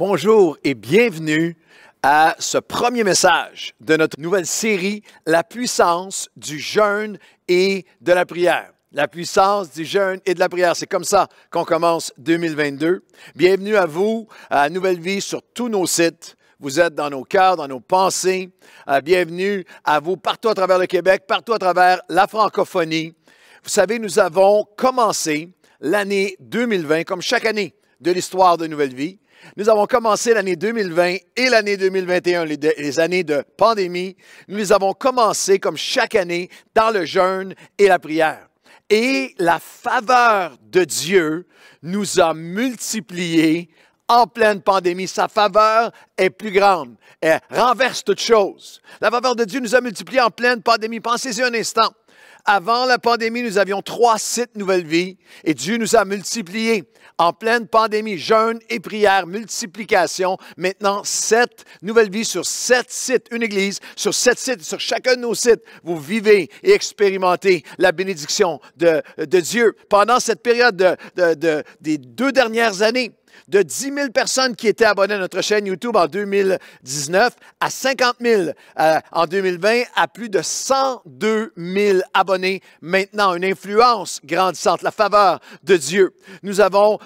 Bonjour et bienvenue à ce premier message de notre nouvelle série La puissance du jeûne et de la prière. La puissance du jeûne et de la prière. C'est comme ça qu'on commence 2022. Bienvenue à vous, à Nouvelle Vie sur tous nos sites. Vous êtes dans nos cœurs, dans nos pensées. Euh, bienvenue à vous partout à travers le Québec, partout à travers la francophonie. Vous savez, nous avons commencé l'année 2020, comme chaque année de l'histoire de Nouvelle Vie, nous avons commencé l'année 2020 et l'année 2021, les, années de pandémie. Nous les avons commencé comme chaque année dans le jeûne et la prière. Et la faveur de Dieu nous a multipliés en pleine pandémie. Sa faveur est plus grande. Elle renverse toute choses. La faveur de Dieu nous a multipliés en pleine pandémie. Pensez-y un instant. Avant la pandémie, nous avions trois sites Nouvelle Vie et Dieu nous a multipliés. En pleine pandémie, jeûne et prière, multiplication. Maintenant, sept Nouvelle Vie sur sept sites, une église sur sept sites. Sur chacun de nos sites, vous vivez et expérimentez la bénédiction de, Dieu. Pendant cette période des deux dernières années, de 10 000 personnes qui étaient abonnées à notre chaîne YouTube en 2019 à 50 000 euh, en 2020, à plus de 102 000 abonnés maintenant. Une influence grandissante, la faveur de Dieu. Nous avons,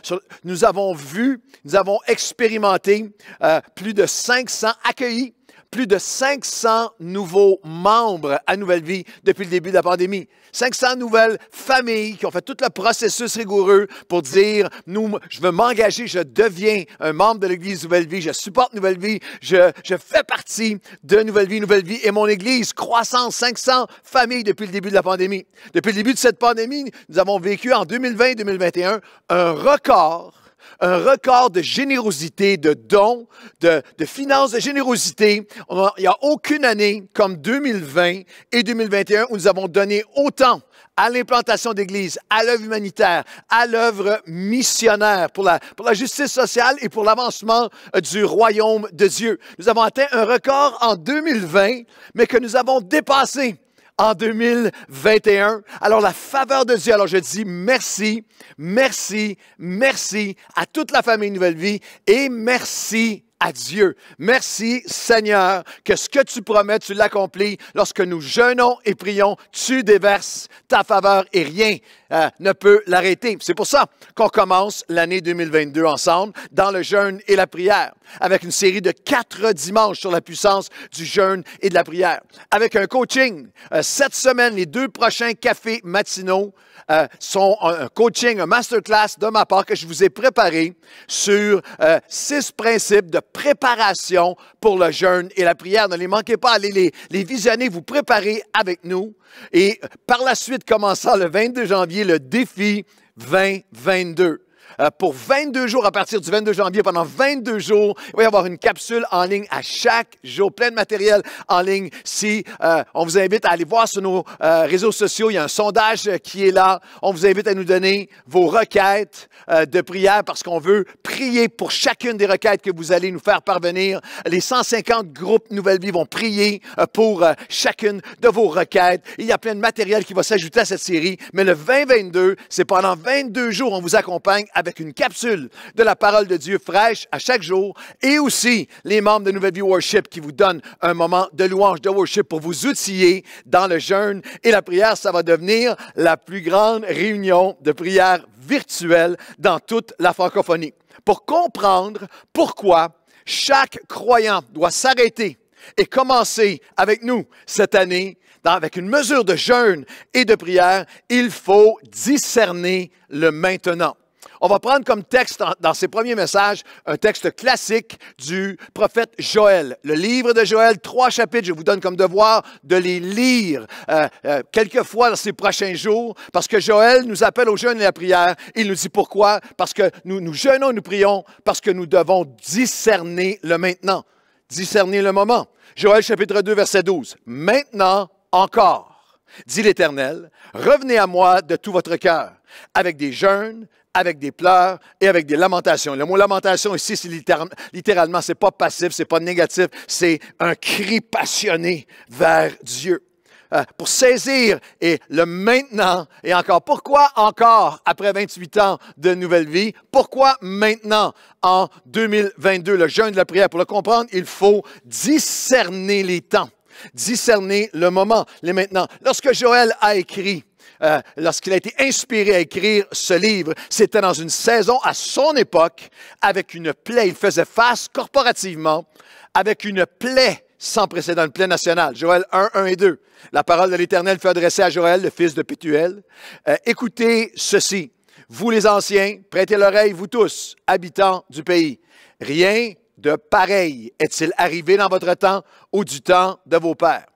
nous avons vu, nous avons expérimenté euh, plus de 500 accueillis plus de 500 nouveaux membres à Nouvelle Vie depuis le début de la pandémie. 500 nouvelles familles qui ont fait tout le processus rigoureux pour dire, nous, je veux m'engager, je deviens un membre de l'Église Nouvelle Vie, je supporte Nouvelle Vie, je, je fais partie de Nouvelle Vie, Nouvelle Vie et mon Église. Croissance, 500 familles depuis le début de la pandémie. Depuis le début de cette pandémie, nous avons vécu en 2020-2021 un record un record de générosité, de dons, de, finances, de générosité. il n'y a aucune année comme 2020 et 2021 où nous avons donné autant à l'implantation d'églises, à l'œuvre humanitaire, à l'œuvre missionnaire pour la, pour la justice sociale et pour l'avancement euh, du royaume de Dieu. Nous avons atteint un record en 2020, mais que nous avons dépassé en 2021. Alors la faveur de Dieu, alors je dis merci, merci, merci à toute la famille Nouvelle Vie et merci à Dieu. Merci Seigneur que ce que tu promets, tu l'accomplis. Lorsque nous jeûnons et prions, tu déverses ta faveur et rien euh, ne peut l'arrêter. C'est pour ça qu'on commence l'année 2022 ensemble dans le jeûne et la prière, avec une série de quatre dimanches sur la puissance du jeûne et de la prière, avec un coaching. cette euh, semaine, les deux prochains cafés matinaux euh, sont un, coaching, un masterclass de ma part que je vous ai préparé sur six principes de préparation pour le jeûne et la prière. Ne les manquez pas, allez les, les visionner, vous préparez avec nous. Et par la suite, commençant le 22 janvier, le défi 2022. Euh, pour 22 jours à partir du 22 janvier. Pendant 22 jours, il va y avoir une capsule en ligne à chaque jour, plein de matériel en ligne. Si euh, on vous invite à aller voir sur nos euh, réseaux sociaux, il y a un sondage qui est là. On vous invite à nous donner vos requêtes de prière parce qu'on veut prier pour chacune des requêtes que vous allez nous faire parvenir. Les 150 groupes Nouvelle Vie vont prier pour chacune de vos requêtes. Il y a plein de matériel qui va s'ajouter à cette série, mais le 2022, c'est pendant 22 jours, on vous accompagne à avec une capsule de la parole de Dieu fraîche à chaque jour et aussi les membres de Nouvelle Vie Worship qui vous donnent un moment de louange, de worship pour vous outiller dans le jeûne et la prière. Ça va devenir la plus grande réunion de prière virtuelle dans toute la francophonie. Pour comprendre pourquoi chaque croyant doit s'arrêter et commencer avec nous cette année avec une mesure de jeûne et de prière, il faut discerner le maintenant. On va prendre comme texte dans ses premiers messages un texte classique du prophète Joël. Le livre de Joël, trois chapitres, je vous donne comme devoir de les lire euh, euh, quelques fois dans ces prochains jours, parce que Joël nous appelle au jeûne et à la prière. Il nous dit pourquoi? Parce que nous, nous jeûnons, nous prions, parce que nous devons discerner le maintenant, discerner le moment. Joël chapitre 2, verset 12. Maintenant encore dit l'Éternel, revenez à moi de tout votre cœur, avec des jeûnes, avec des pleurs et avec des lamentations. Le mot lamentation ici, c'est littéralement, c'est pas passif, c'est pas négatif, c'est un cri passionné vers Dieu. Euh, pour saisir et le maintenant et encore. Pourquoi encore après 28 ans de nouvelle vie? Pourquoi maintenant en 2022 le jeûne de la prière? Pour le comprendre, il faut discerner les temps, discerner le moment, les maintenant. Lorsque Joël a écrit euh, lorsqu'il a été inspiré à écrire ce livre, c'était dans une saison à son époque, avec une plaie. Il faisait face corporativement avec une plaie sans précédent, une plaie nationale. Joël 1, 1 et 2. La parole de l'Éternel fut adressée à Joël, le fils de Pétuel. Euh, écoutez ceci. Vous les anciens, prêtez l'oreille, vous tous, habitants du pays. Rien de pareil est-il arrivé dans votre temps ou du temps de vos pères.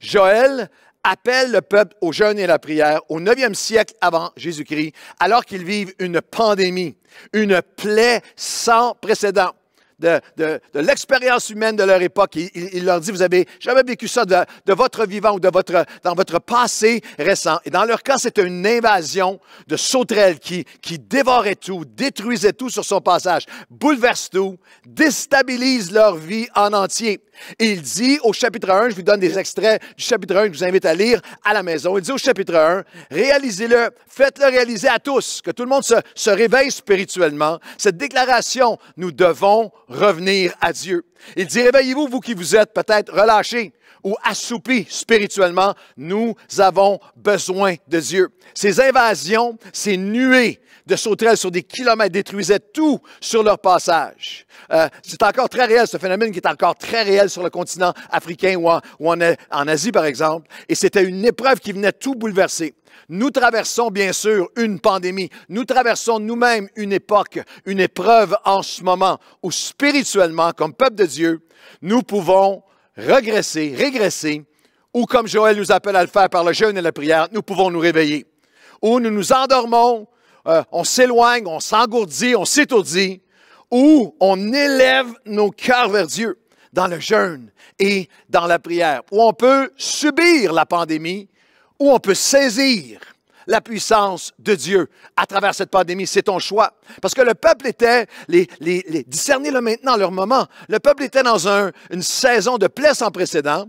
Joël appelle le peuple au jeûne et à la prière au 9e siècle avant Jésus-Christ, alors qu'ils vivent une pandémie, une plaie sans précédent de, de, l'expérience humaine de leur époque. Il, leur dit, vous avez jamais vécu ça de, votre vivant ou de votre, dans votre passé récent. Et dans leur cas, c'est une invasion de sauterelles qui, qui dévorait tout, détruisait tout sur son passage, bouleverse tout, déstabilise leur vie en entier. il dit au chapitre 1, je vous donne des extraits du chapitre 1 je vous invite à lire à la maison. Il dit au chapitre 1, réalisez-le, faites-le réaliser à tous, que tout le monde se, se réveille spirituellement. Cette déclaration, nous devons revenir à Dieu. Il dit, réveillez-vous, vous qui vous êtes peut-être relâchés ou assoupis spirituellement. Nous avons besoin de Dieu. Ces invasions, ces nuées de sauterelles sur des kilomètres détruisaient tout sur leur passage. Euh, c'est encore très réel, ce phénomène qui est encore très réel sur le continent africain ou en Asie, par exemple. Et c'était une épreuve qui venait tout bouleverser. Nous traversons bien sûr une pandémie. Nous traversons nous-mêmes une époque, une épreuve en ce moment où spirituellement, comme peuple de Dieu, nous pouvons regresser, régresser, ou comme Joël nous appelle à le faire par le jeûne et la prière, nous pouvons nous réveiller. Ou nous nous endormons, euh, on s'éloigne, on s'engourdit, on s'étourdit, ou on élève nos cœurs vers Dieu dans le jeûne et dans la prière, où on peut subir la pandémie où on peut saisir la puissance de Dieu à travers cette pandémie. C'est ton choix. Parce que le peuple était, les, les, discernez-le maintenant, leur moment, le peuple était dans une saison de plaie sans précédent.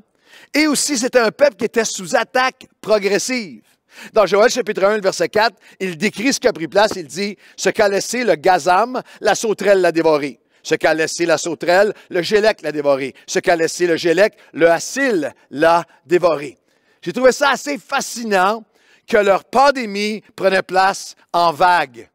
Et aussi, c'était un peuple qui était sous attaque progressive. Dans Joël chapitre 1, verset 4, il décrit ce qui a pris place. Il dit Ce qu'a laissé le gazam, la sauterelle l'a dévoré. Ce qu'a laissé la sauterelle, le gélec l'a dévoré. Ce qu'a laissé le gélec, le hassil l'a dévoré. J'ai trouvé ça assez fascinant que leur pandémie prenait place en vagues.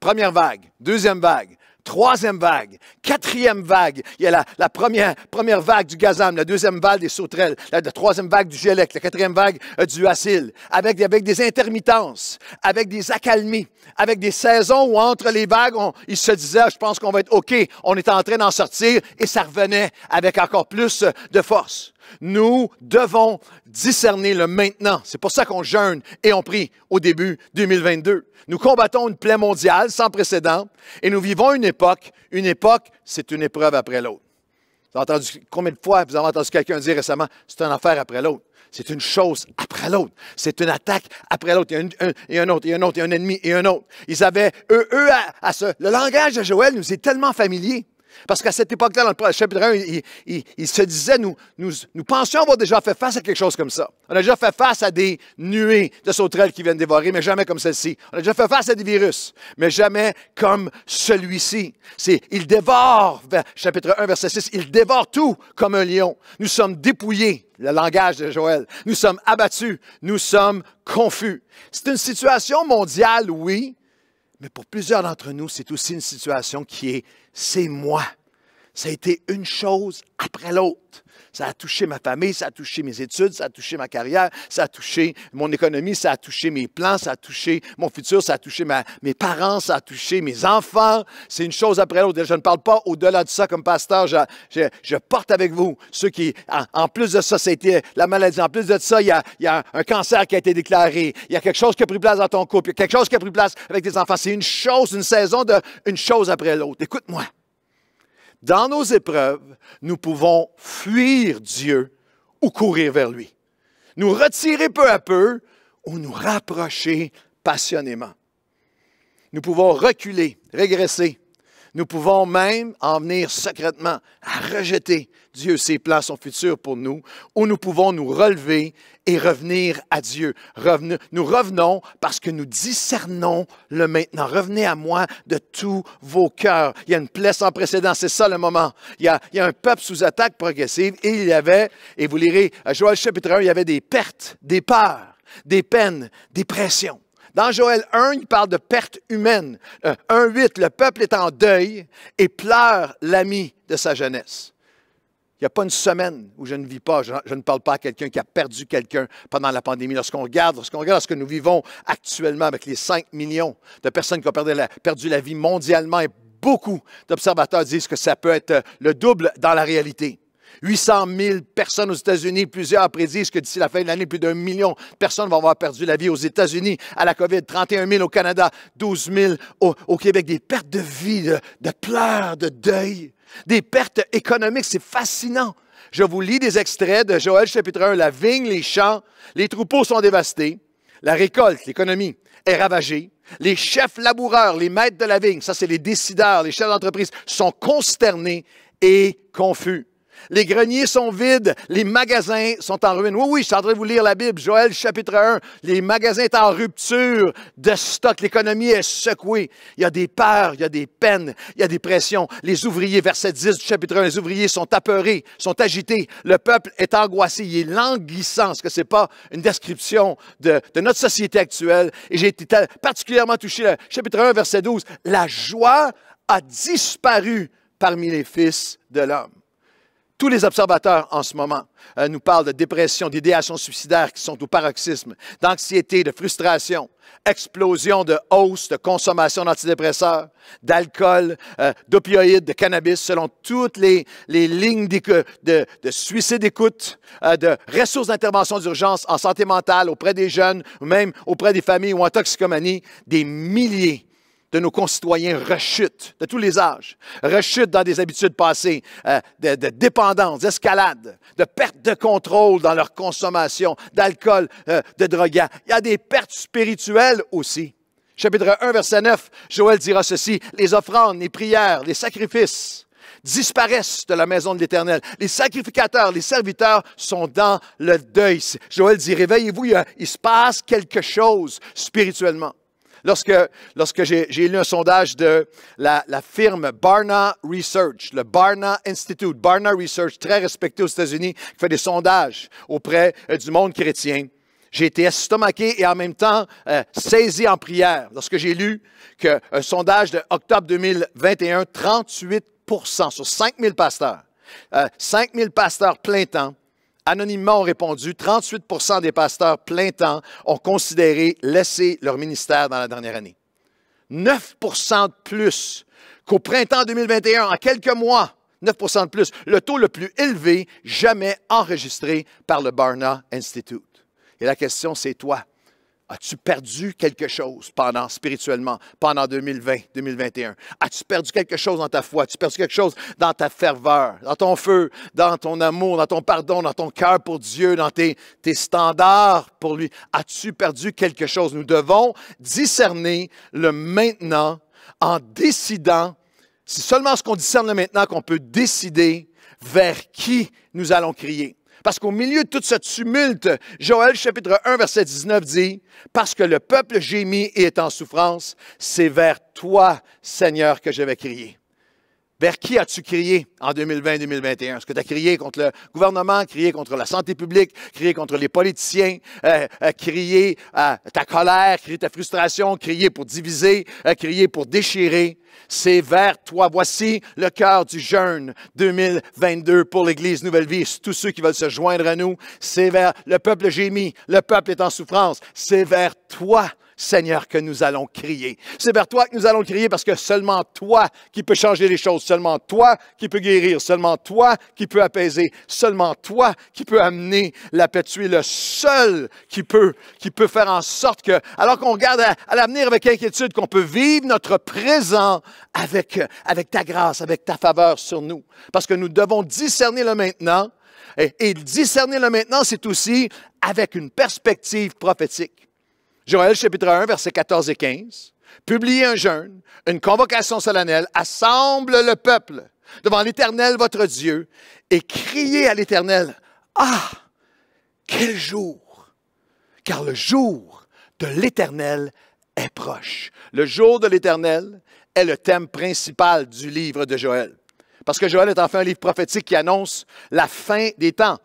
Première vague, deuxième vague, troisième vague, quatrième vague. Il y a la, première, vague du gazam, la deuxième vague des sauterelles, la, troisième vague du gélec, la quatrième vague euh, du Hassil, avec, des intermittences, avec des accalmies, avec des saisons où entre les vagues, on, ils se disaient, je pense qu'on va être OK, on est en train d'en sortir, et ça revenait avec encore plus de force. Nous devons discerner le maintenant. C'est pour ça qu'on jeûne et on prie au début 2022. Nous combattons une plaie mondiale sans précédent et nous vivons une époque. Une époque, c'est une épreuve après l'autre. Vous avez entendu combien de fois vous avez entendu quelqu'un dire récemment, c'est une affaire après l'autre. C'est une chose après l'autre. C'est une attaque après l'autre. Il, y a un, autre, il un autre, il un ennemi et un autre. Ils avaient, eux, eux, à, ce. Le langage de Joël nous est tellement familier. Parce qu'à cette époque-là, dans le chapitre 1, il, se disait, nous, nous, pensions avoir déjà fait face à quelque chose comme ça. On a déjà fait face à des nuées de sauterelles qui viennent dévorer, mais jamais comme celle-ci. On a déjà fait face à des virus, mais jamais comme celui-ci. C'est, il dévore, chapitre 1, verset 6, il dévore tout comme un lion. Nous sommes dépouillés, le langage de Joël. Nous sommes abattus, nous sommes confus. C'est une situation mondiale, oui, mais pour plusieurs d'entre nous, c'est aussi une situation qui est c'est moi. Ça a été une chose après l'autre. Ça a touché ma famille, ça a touché mes études, ça a touché ma carrière, ça a touché mon économie, ça a touché mes plans, ça a touché mon futur, ça a touché ma, mes parents, ça a touché mes enfants. C'est une chose après l'autre. Je ne parle pas au-delà de ça comme pasteur. Je, porte avec vous ceux qui, en, plus de ça, c'était la maladie. En plus de ça, il y, a, un cancer qui a été déclaré. Il y a quelque chose qui a pris place dans ton couple. Il y a quelque chose qui a pris place avec tes enfants. C'est une chose, une saison de une chose après l'autre. Écoute-moi dans nos épreuves, nous pouvons fuir Dieu ou courir vers lui, nous retirer peu à peu ou nous rapprocher passionnément. Nous pouvons reculer, régresser, nous pouvons même en venir secrètement à rejeter Dieu, ses plans, son futur pour nous, ou nous pouvons nous relever et revenir à Dieu. nous revenons parce que nous discernons le maintenant. Revenez à moi de tous vos cœurs. Il y a une plaie sans précédent, c'est ça le moment. Il il y, a, un peuple sous attaque progressive et il y avait, et vous lirez à euh, Joël chapitre 1, il y avait des pertes, des peurs, des peines, des pressions. Dans Joël 1, il parle de perte humaine. 1.8, euh, le peuple est en deuil et pleure l'ami de sa jeunesse. Il n'y a pas une semaine où je ne vis pas, je, ne parle pas à quelqu'un qui a perdu quelqu'un pendant la pandémie. Lorsqu'on regarde, lorsqu'on regarde ce que nous vivons actuellement avec les 5 millions de personnes qui ont perdu la, vie mondialement, beaucoup d'observateurs disent que ça peut être le double dans la réalité. 800 000 personnes aux États-Unis. Plusieurs prédisent que d'ici la fin de l'année, plus d'un million de personnes vont avoir perdu la vie aux États-Unis à la COVID. 31 000 au Canada, 12 000 au, Québec. Des pertes de vie, de, de pleurs, de deuil, des pertes économiques. C'est fascinant. Je vous lis des extraits de Joël chapitre 1. La vigne, les champs, les troupeaux sont dévastés. La récolte, l'économie, est ravagée. Les chefs laboureurs, les maîtres de la vigne, ça c'est les décideurs, les chefs d'entreprise, sont consternés et confus. Les greniers sont vides, les magasins sont en ruine. Oui, oui, je vous lire la Bible, Joël chapitre 1. Les magasins sont en rupture de stock, l'économie est secouée. Il y a des peurs, il y a des peines, il y a des pressions. Les ouvriers, verset 10 du chapitre 1, les ouvriers sont apeurés, sont agités. Le peuple est angoissé, il est languissant, que ce n'est pas une description de, notre société actuelle. Et j'ai été particulièrement touché, chapitre 1, verset 12, la joie a disparu parmi les fils de l'homme. Tous les observateurs en ce moment euh, nous parlent de dépression, d'idéations suicidaire qui sont au paroxysme, d'anxiété, de frustration, explosion de hausse de consommation d'antidépresseurs, d'alcool, euh, d'opioïdes, de cannabis, selon toutes les, les lignes de, euh, de, de, suicide écoute, de ressources d'intervention d'urgence en santé mentale auprès des jeunes, ou même auprès des familles ou en toxicomanie, des milliers de nos concitoyens rechutent, de tous les âges, rechutent dans des habitudes passées euh, de, dépendance, d'escalade, de perte de contrôle dans leur consommation d'alcool, euh, de drogues. Il y a des pertes spirituelles aussi. Chapitre 1, verset 9, Joël dira ceci, les offrandes, les prières, les sacrifices disparaissent de la maison de l'Éternel. Les sacrificateurs, les serviteurs sont dans le deuil. Joël dit, réveillez-vous, il se passe quelque chose spirituellement. Lorsque, j'ai lu un sondage de la, firme Barna Research, le Barna Institute, Barna Research, très respecté aux États-Unis, qui fait des sondages auprès euh, du monde chrétien, j'ai été estomaqué et en même temps euh, saisi en prière lorsque j'ai lu qu'un euh, sondage de octobre 2021, 38 sur 5 000 pasteurs, 5 000 pasteurs plein temps, anonymement ont répondu, 38 des pasteurs plein temps ont considéré laisser leur ministère dans la dernière année. 9 de plus qu'au printemps 2021, en quelques mois, 9 de plus, le taux le plus élevé jamais enregistré par le Barna Institute. Et la question, c'est toi, As-tu perdu quelque chose pendant spirituellement, pendant 2020, 2021? As-tu perdu quelque chose dans ta foi? As-tu perdu quelque chose dans ta ferveur, dans ton feu, dans ton amour, dans ton pardon, dans ton cœur pour Dieu, dans tes, tes standards pour lui? As-tu perdu quelque chose? Nous devons discerner le maintenant en décidant. C'est seulement ce qu'on discerne le maintenant qu'on peut décider vers qui nous allons crier. Parce qu'au milieu de toute cette tumulte, Joël chapitre 1, verset 19 dit, Parce que le peuple gémit et est en souffrance, c'est vers toi, Seigneur, que je vais crier. Vers qui as-tu crié en 2020-2021? Est-ce que tu as crié contre le gouvernement, crié contre la santé publique, crié contre les politiciens, euh, euh, crié ta colère, crié ta frustration, crié pour diviser, euh, crié pour déchirer? C'est vers toi. Voici le cœur du jeûne 2022 pour l'Église Nouvelle Vie. Tous ceux qui veulent se joindre à nous, c'est vers le peuple gémit, le peuple est en souffrance. C'est vers toi Seigneur, que nous allons crier. C'est vers toi que nous allons crier parce que seulement toi qui peux changer les choses, seulement toi qui peux guérir, seulement toi qui peux apaiser, seulement toi qui peux amener la paix. Tu es le seul qui peut, qui peut faire en sorte que, alors qu'on regarde à, l'avenir avec inquiétude, qu'on peut vivre notre présent avec, avec ta grâce, avec ta faveur sur nous. Parce que nous devons discerner le maintenant. et discerner le maintenant, c'est aussi avec une perspective prophétique. Joël chapitre 1, versets 14 et 15. Publiez un jeûne, une convocation solennelle, assemble le peuple devant l'Éternel votre Dieu et criez à l'Éternel, Ah, quel jour! Car le jour de l'Éternel est proche. Le jour de l'Éternel est le thème principal du livre de Joël. Parce que Joël est enfin un livre prophétique qui annonce la fin des temps.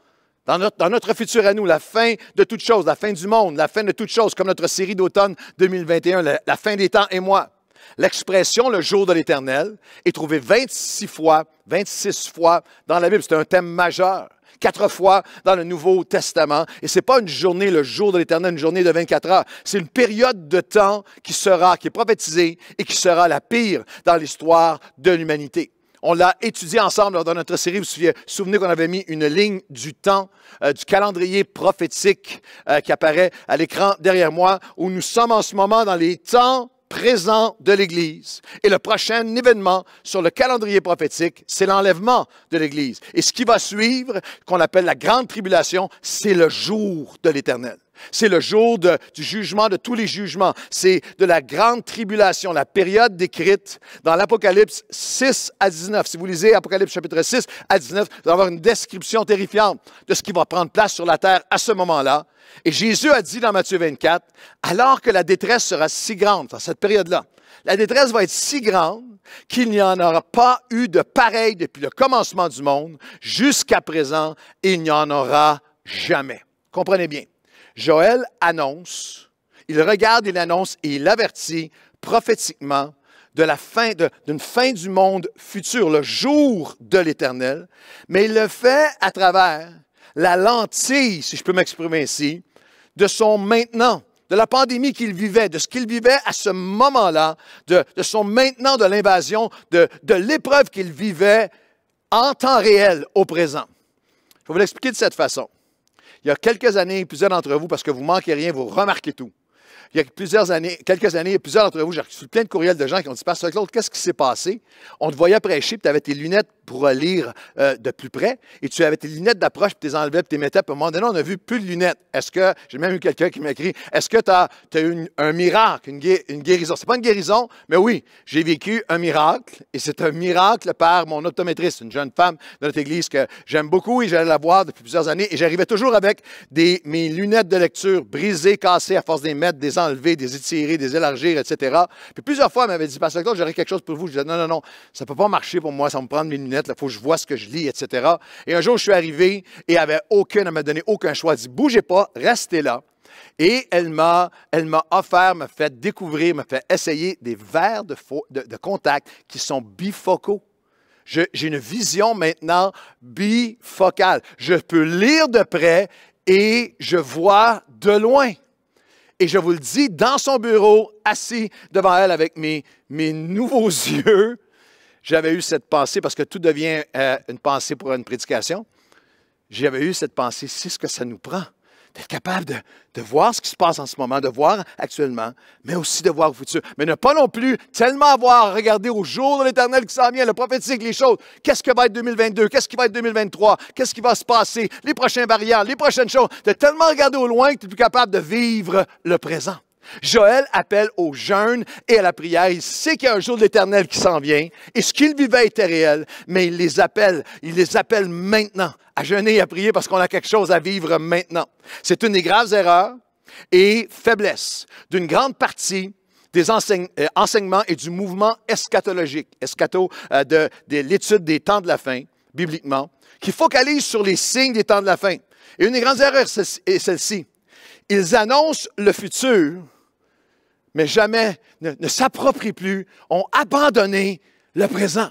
Dans notre, futur à nous, la fin de toute chose, la fin du monde, la fin de toute chose, comme notre série d'automne 2021, la, fin des temps et moi. L'expression le jour de l'Éternel est trouvée 26 fois, 26 fois dans la Bible. C'est un thème majeur. Quatre fois dans le Nouveau Testament. Et ce n'est pas une journée, le jour de l'Éternel, une journée de 24 heures. C'est une période de temps qui sera, qui est prophétisée et qui sera la pire dans l'histoire de l'humanité. On l'a étudié ensemble dans notre série. Vous vous souvenez qu'on avait mis une ligne du temps, euh, du calendrier prophétique euh, qui apparaît à l'écran derrière moi, où nous sommes en ce moment dans les temps présents de l'Église. Et le prochain événement sur le calendrier prophétique, c'est l'enlèvement de l'Église. Et ce qui va suivre, qu'on appelle la grande tribulation, c'est le jour de l'Éternel. C'est le jour du jugement, de tous les jugements. C'est de la grande tribulation, la période décrite dans l'Apocalypse 6 à 19. Si vous lisez Apocalypse chapitre 6 à 19, vous allez avoir une description terrifiante de ce qui va prendre place sur la terre à ce moment-là. Et Jésus a dit dans Matthieu 24, alors que la détresse sera si grande, dans cette période-là, la détresse va être si grande qu'il n'y en aura pas eu de pareil depuis le commencement du monde jusqu'à présent il n'y en aura jamais. Comprenez bien. Joël annonce, il regarde, il annonce et il avertit prophétiquement de la fin, d'une fin du monde futur, le jour de l'Éternel, mais il le fait à travers la lentille, si je peux m'exprimer ainsi, de son maintenant, de la pandémie qu'il vivait, de ce qu'il vivait à ce moment-là, de, son maintenant de l'invasion, de, de l'épreuve qu'il vivait en temps réel, au présent. Je vais vous l'expliquer de cette façon. Il y a quelques années, plusieurs d'entre vous, parce que vous manquez rien, vous remarquez tout il y a plusieurs années, quelques années, plusieurs d'entre vous, j'ai reçu plein de courriels de gens qui ont dit Pasteur Claude, qu'est-ce qui s'est passé On te voyait prêcher, puis tu avais tes lunettes pour euh, lire euh, de plus près, et tu avais tes lunettes d'approche, puis tu les enlevais, puis tu les mettais. Puis à un moment donné, on n'a vu plus de lunettes. Est-ce que, j'ai même eu quelqu'un qui m'a écrit Est-ce que tu as, eu un miracle, une, une guérison C'est pas une guérison, mais oui, j'ai vécu un miracle, et c'est un miracle par mon optométriste, une jeune femme de notre église que j'aime beaucoup, et j'allais la voir depuis plusieurs années, et j'arrivais toujours avec des, mes lunettes de lecture brisées, cassées à force des des enlever, des étirer, des élargir, etc. Puis plusieurs fois, elle m'avait dit, parce que j'aurais quelque chose pour vous. Je disais, non, non, non, ça ne peut pas marcher pour moi, ça me prendre mes lunettes, il faut que je vois ce que je lis, etc. Et un jour, je suis arrivé et elle avait aucune, elle m'a donné aucun choix. Elle dit, bougez pas, restez là. Et elle m'a, elle m'a offert, m'a fait découvrir, m'a fait essayer des verres de contact qui sont bifocaux. j'ai une vision maintenant bifocale. Je peux lire de près et je vois de loin. Et je vous le dis, dans son bureau, assis devant elle avec mes, mes nouveaux yeux, j'avais eu cette pensée, parce que tout devient euh, une pensée pour une prédication, j'avais eu cette pensée, c'est ce que ça nous prend d'être capable de, voir ce qui se passe en ce moment, de voir actuellement, mais aussi de voir au futur. Mais ne pas non plus tellement avoir regardé au jour de l'Éternel qui s'en vient, le prophétique, les choses. Qu'est-ce que va être 2022? Qu'est-ce qui va être 2023? Qu'est-ce qui va se passer? Les prochaines barrières, les prochaines choses. De tellement regarder au loin que tu es plus capable de vivre le présent. Joël appelle au jeûne et à la prière. Il sait qu'il y a un jour de l'Éternel qui s'en vient. Et ce qu'il vivait était réel, mais il les appelle. Il les appelle maintenant à jeûner et à prier parce qu'on a quelque chose à vivre maintenant. C'est une des graves erreurs et faiblesses d'une grande partie des euh, enseignements et du mouvement eschatologique, eschato euh, de, l'étude des temps de la fin, bibliquement, qui focalise sur les signes des temps de la fin. Et une des grandes erreurs est celle-ci. Ils annoncent le futur mais jamais ne, s'approprient plus, ont abandonné le présent.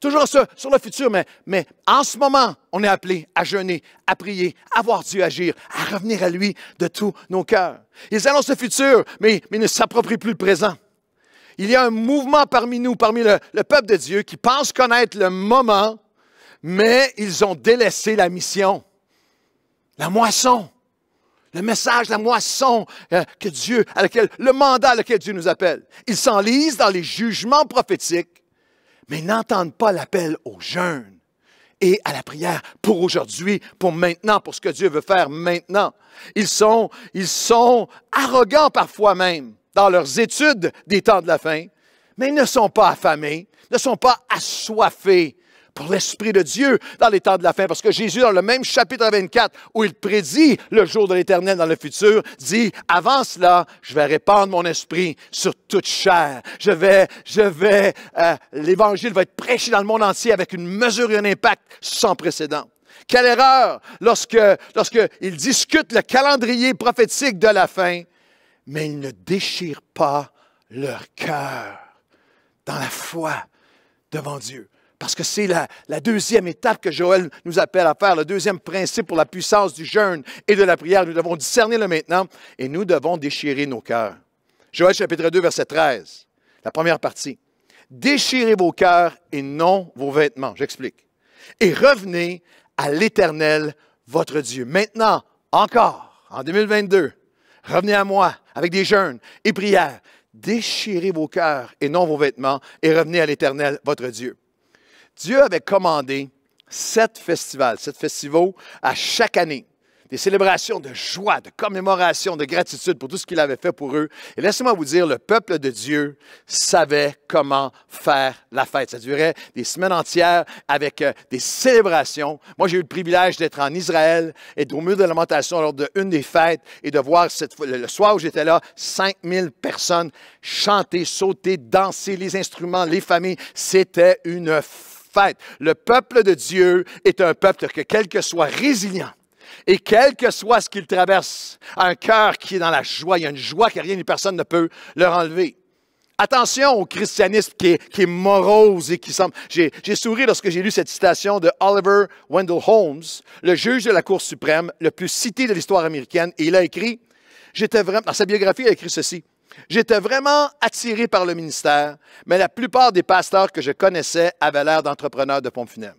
Toujours sur, le futur, mais, en ce moment, on est appelé à jeûner, à prier, à voir Dieu agir, à revenir à lui de tous nos cœurs. Ils annoncent le futur, mais, ne s'approprient plus le présent. Il y a un mouvement parmi nous, parmi le, le peuple de Dieu, qui pense connaître le moment, mais ils ont délaissé la mission, la moisson le message, la moisson euh, que Dieu, à laquelle, le mandat à lequel Dieu nous appelle. Ils s'enlisent dans les jugements prophétiques, mais n'entendent pas l'appel au jeûne et à la prière pour aujourd'hui, pour maintenant, pour ce que Dieu veut faire maintenant. Ils sont, ils sont arrogants parfois même dans leurs études des temps de la fin, mais ils ne sont pas affamés, ne sont pas assoiffés pour l'Esprit de Dieu dans les temps de la fin. Parce que Jésus, dans le même chapitre 24, où il prédit le jour de l'Éternel dans le futur, dit, avant cela, je vais répandre mon esprit sur toute chair. Je vais, je vais, euh, l'Évangile va être prêché dans le monde entier avec une mesure et un impact sans précédent. Quelle erreur lorsque, lorsque il discute le calendrier prophétique de la fin, mais ils ne déchirent pas leur cœur dans la foi devant Dieu. Parce que c'est la, la, deuxième étape que Joël nous appelle à faire, le deuxième principe pour la puissance du jeûne et de la prière. Nous devons discerner le maintenant et nous devons déchirer nos cœurs. Joël chapitre 2, verset 13, la première partie. Déchirez vos cœurs et non vos vêtements. J'explique. Et revenez à l'Éternel, votre Dieu. Maintenant, encore, en 2022, revenez à moi avec des jeûnes et prières. Déchirez vos cœurs et non vos vêtements et revenez à l'Éternel, votre Dieu. Dieu avait commandé sept festivals, sept festivals à chaque année. Des célébrations de joie, de commémoration, de gratitude pour tout ce qu'il avait fait pour eux. Et laissez-moi vous dire, le peuple de Dieu savait comment faire la fête. Ça durait des semaines entières avec euh, des célébrations. Moi, j'ai eu le privilège d'être en Israël et au milieu de lamentation lors d'une des fêtes et de voir le soir où j'étais là, 5000 personnes chanter, sauter, danser, les instruments, les familles. C'était une fête fait, Le peuple de Dieu est un peuple que, quel que soit résilient, et quel que soit ce qu'il traverse, un cœur qui est dans la joie, il y a une joie que rien ni personne ne peut leur enlever. Attention au christianisme qui est, qui morose et qui semble. J'ai, souri lorsque j'ai lu cette citation de Oliver Wendell Holmes, le juge de la Cour suprême, le plus cité de l'histoire américaine, et il a écrit J'étais vraiment. Dans sa biographie, il a écrit ceci J'étais vraiment attiré par le ministère, mais la plupart des pasteurs que je connaissais avaient l'air d'entrepreneurs de pompes funèbres.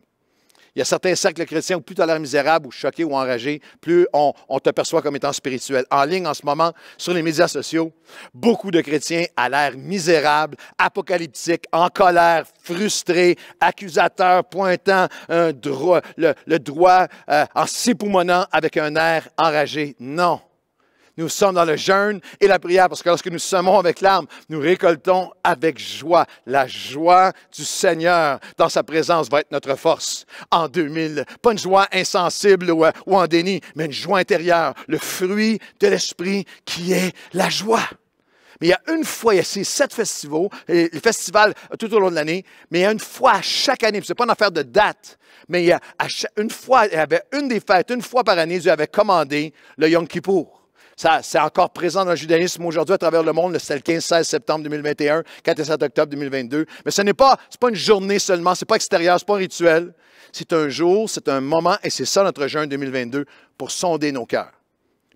Il y a certains cercles chrétiens où plus tu as l'air misérable ou choqué ou enragé, plus on, te perçoit comme étant spirituel. En ligne en ce moment, sur les médias sociaux, beaucoup de chrétiens à l'air misérable, apocalyptique, en colère, frustré, accusateur, pointant un droit, le, droit euh, en s'époumonant avec un air enragé. Non nous sommes dans le jeûne et la prière, parce que lorsque nous semons avec l'âme, nous récoltons avec joie. La joie du Seigneur dans sa présence va être notre force en 2000. Pas une joie insensible euh, ou, en déni, mais une joie intérieure, le fruit de l'Esprit qui est la joie. Mais il y a une fois, il y a ces sept festivals, les festivals tout au long de l'année, mais il y a une fois à chaque année, ce n'est pas une affaire de date, mais il y a une fois, il y avait une des fêtes, une fois par année, Dieu avait commandé le Yom Kippour. Ça, c'est encore présent dans le judaïsme aujourd'hui à travers le monde. C'est le 15-16 septembre 2021, 4 et 7 octobre 2022. Mais ce n'est pas, une journée seulement, ce n'est pas extérieur, n'est pas un rituel. C'est un jour, c'est un moment, et c'est ça notre jeûne 2022 pour sonder nos cœurs,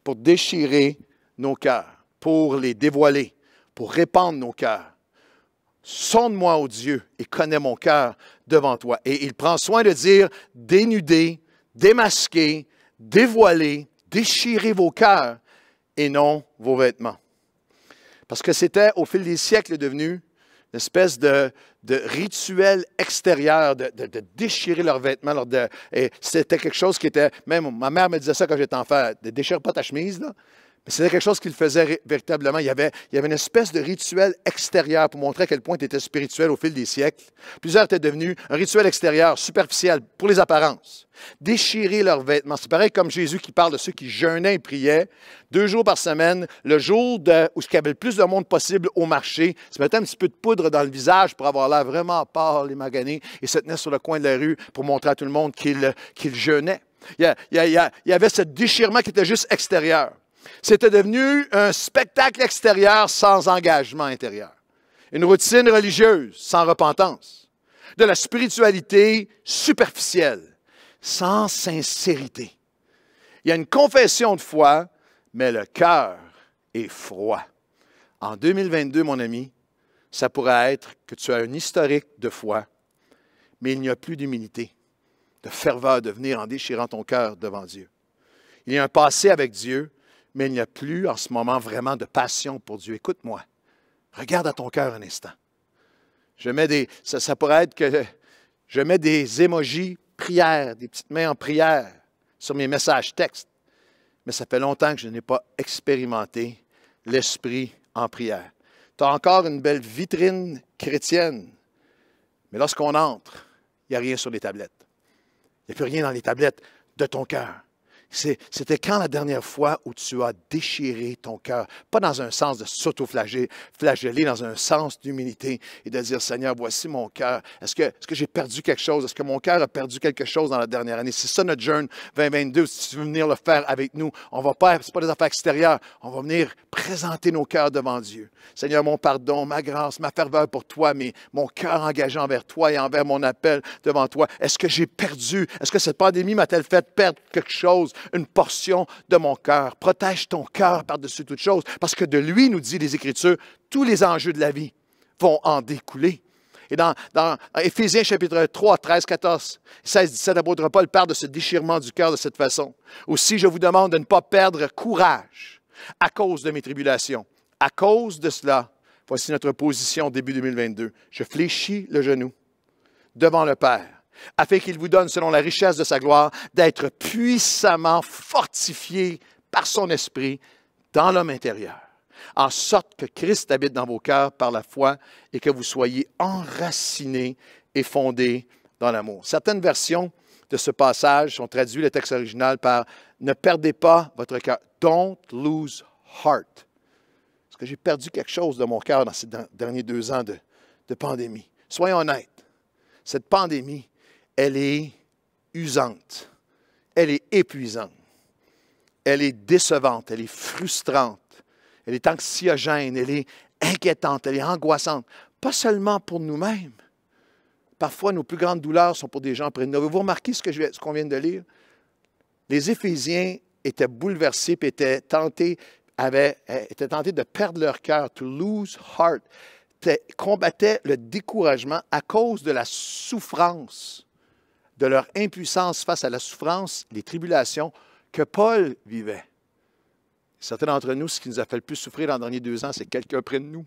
pour déchirer nos cœurs, pour les dévoiler, pour répandre nos cœurs. Sonde-moi, ô Dieu, et connais mon cœur devant toi. Et il prend soin de dire dénudez, démasquez, dévoilez, déchirez vos cœurs et non vos vêtements. Parce que c'était au fil des siècles devenu une espèce de, rituel extérieur, de, déchirer leurs vêtements. et c'était quelque chose qui était, même ma mère me disait ça quand j'étais enfant, ne déchire pas ta chemise, mais c'était quelque chose qu'il faisait véritablement. Il y, avait, il y avait une espèce de rituel extérieur pour montrer à quel point ils étaient spirituel au fil des siècles. Plusieurs étaient devenus un rituel extérieur, superficiel, pour les apparences. Déchirer leurs vêtements. C'est pareil comme Jésus qui parle de ceux qui jeûnaient et priaient deux jours par semaine, le jour où il y avait le plus de monde possible au marché. Ils se mettaient un petit peu de poudre dans le visage pour avoir l'air vraiment peur et magané et se tenaient sur le coin de la rue pour montrer à tout le monde qu'ils jeûnait. jeûnaient. Il y, il y, avait ce déchirement qui était juste extérieur. C'était devenu un spectacle extérieur sans engagement intérieur. Une routine religieuse sans repentance. De la spiritualité superficielle, sans sincérité. Il y a une confession de foi, mais le cœur est froid. En 2022, mon ami, ça pourrait être que tu as un historique de foi, mais il n'y a plus d'humilité, de ferveur de venir en déchirant ton cœur devant Dieu. Il y a un passé avec Dieu, mais il n'y a plus en ce moment vraiment de passion pour Dieu. Écoute-moi. Regarde à ton cœur un instant. Je mets des. Ça, pourrait être que je mets des émojis prières, des petites mains en prière sur mes messages textes. Mais ça fait longtemps que je n'ai pas expérimenté l'esprit en prière. Tu as encore une belle vitrine chrétienne, mais lorsqu'on entre, il n'y a rien sur les tablettes. Il n'y a plus rien dans les tablettes de ton cœur. C'était quand la dernière fois où tu as déchiré ton cœur? Pas dans un sens de s'auto-flageller, dans un sens d'humilité et de dire, Seigneur, voici mon cœur. Est-ce que, que j'ai perdu quelque chose? Est-ce que mon cœur a perdu quelque chose dans la dernière année? C'est ça notre jeûne 2022. Si tu veux venir le faire avec nous, on va pas, c'est pas des affaires extérieures. On va venir présenter nos cœurs devant Dieu. Seigneur, mon pardon, ma grâce, ma ferveur pour toi, mais mon cœur engagé envers toi et envers mon appel devant toi. Est-ce que j'ai perdu? Est-ce que cette pandémie m'a-t-elle fait perdre quelque chose? une portion de mon cœur. Protège ton cœur par-dessus toute chose, parce que de lui, nous dit les Écritures, tous les enjeux de la vie vont en découler. Et dans, dans, Éphésiens chapitre 3, 13, 14, 16, 17, l'apôtre Paul parle de ce déchirement du cœur de cette façon. Aussi, je vous demande de ne pas perdre courage à cause de mes tribulations. À cause de cela, voici notre position début 2022. Je fléchis le genou devant le Père afin qu'il vous donne, selon la richesse de sa gloire, d'être puissamment fortifié par son esprit dans l'homme intérieur, en sorte que Christ habite dans vos cœurs par la foi et que vous soyez enracinés et fondés dans l'amour. Certaines versions de ce passage ont traduit le texte original par Ne perdez pas votre cœur. Don't lose heart. Parce que j'ai perdu quelque chose de mon cœur dans ces derniers deux ans de, de pandémie. Soyons honnêtes, cette pandémie elle est usante, elle est épuisante, elle est décevante, elle est frustrante, elle est anxiogène, elle est inquiétante, elle est angoissante, pas seulement pour nous-mêmes. Parfois, nos plus grandes douleurs sont pour des gens près de nous. Vous remarquez ce qu'on vient de lire? Les Éphésiens étaient bouleversés étaient tentés, avaient, eh, étaient tentés de perdre leur cœur, to lose heart, combattaient le découragement à cause de la souffrance de leur impuissance face à la souffrance, les tribulations que Paul vivait. Certains d'entre nous, ce qui nous a fait le plus souffrir en derniers deux ans, c'est quelqu'un près de nous.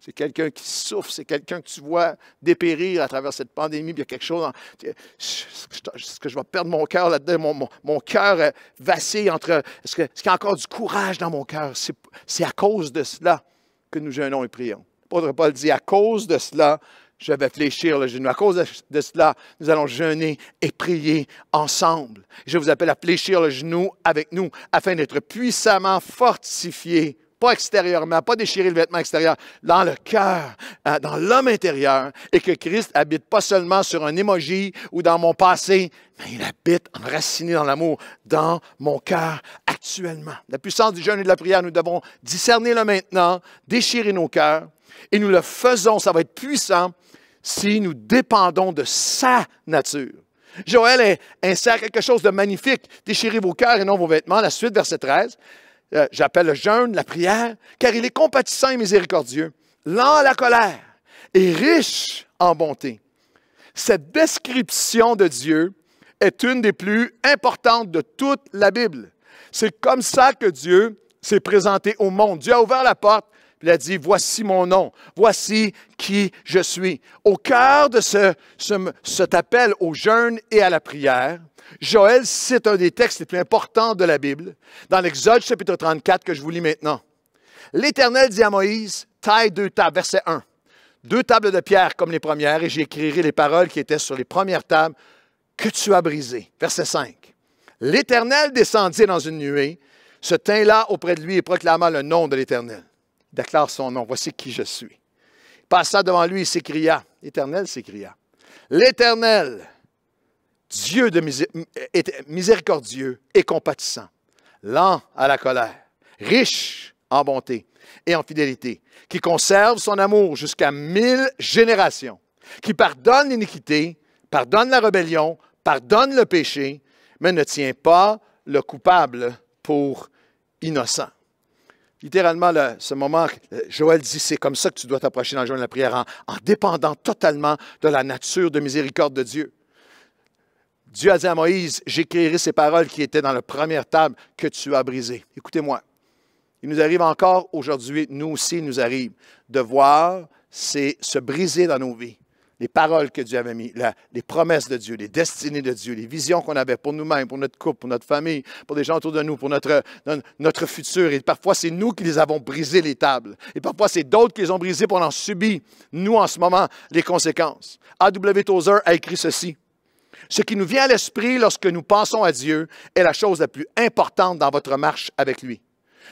C'est quelqu'un qui souffre, c'est quelqu'un que tu vois dépérir à travers cette pandémie. il y a quelque chose. est-ce que je vais perdre mon cœur là-dedans? Mon, cœur euh, vacille entre. Est-ce, qu'il y a encore du courage dans mon cœur? C'est, à cause de cela que nous jeûnons et prions. Paul dit à cause de cela, je vais fléchir le genou. À cause de, cela, nous allons jeûner et prier ensemble. Je vous appelle à fléchir le genou avec nous afin d'être puissamment fortifiés, pas extérieurement, pas déchirer le vêtement extérieur, dans le cœur, hein, dans l'homme intérieur, et que Christ habite pas seulement sur un émoji ou dans mon passé, mais il habite enraciné dans l'amour, dans mon cœur actuellement. La puissance du jeûne et de la prière, nous devons discerner le maintenant, déchirer nos cœurs, et nous le faisons, ça va être puissant si nous dépendons de sa nature. Joël insère quelque chose de magnifique. Déchirez vos cœurs et non vos vêtements. La suite, verset 13. Euh, j'appelle le jeûne, la prière, car il est compatissant et miséricordieux, lent à la colère et riche en bonté. Cette description de Dieu est une des plus importantes de toute la Bible. C'est comme ça que Dieu s'est présenté au monde. Dieu a ouvert la porte il a dit, voici mon nom, voici qui je suis. Au cœur de ce, cet appel au jeûne et à la prière, Joël cite un des textes les plus importants de la Bible, dans l'Exode chapitre 34 que je vous lis maintenant. L'Éternel dit à Moïse, taille deux tables, verset 1, deux tables de pierre comme les premières, et j'écrirai les paroles qui étaient sur les premières tables que tu as brisées. Verset 5. L'Éternel descendit dans une nuée, se tint là auprès de lui et proclama le nom de l'Éternel déclare son nom. Voici qui je suis. Il passa devant lui et s'écria. L'Éternel s'écria. L'Éternel, Dieu de miséricordieux et compatissant, lent à la colère, riche en bonté et en fidélité, qui conserve son amour jusqu'à mille générations, qui pardonne l'iniquité, pardonne la rébellion, pardonne le péché, mais ne tient pas le coupable pour innocent littéralement, ce moment, euh, Joël dit, c'est comme ça que tu dois t'approcher dans le jour de la prière, en, dépendant totalement de la nature de miséricorde de Dieu. Dieu a dit à Moïse, j'écrirai ces paroles qui étaient dans la première table que tu as brisées. Écoutez-moi, il nous arrive encore aujourd'hui, nous aussi, il nous arrive de voir c'est se briser dans nos vies les paroles que Dieu avait mises, les promesses de Dieu, les destinées de Dieu, les visions qu'on avait pour nous-mêmes, pour notre couple, pour notre famille, pour les gens autour de nous, pour notre, notre futur. Et parfois, c'est nous qui les avons brisées, les tables. Et parfois, c'est d'autres qui les ont brisées pour en nous, en ce moment, les conséquences. A.W. Tozer a écrit ceci. Ce qui nous vient à l'esprit lorsque nous pensons à Dieu est la chose la plus importante dans votre marche avec lui.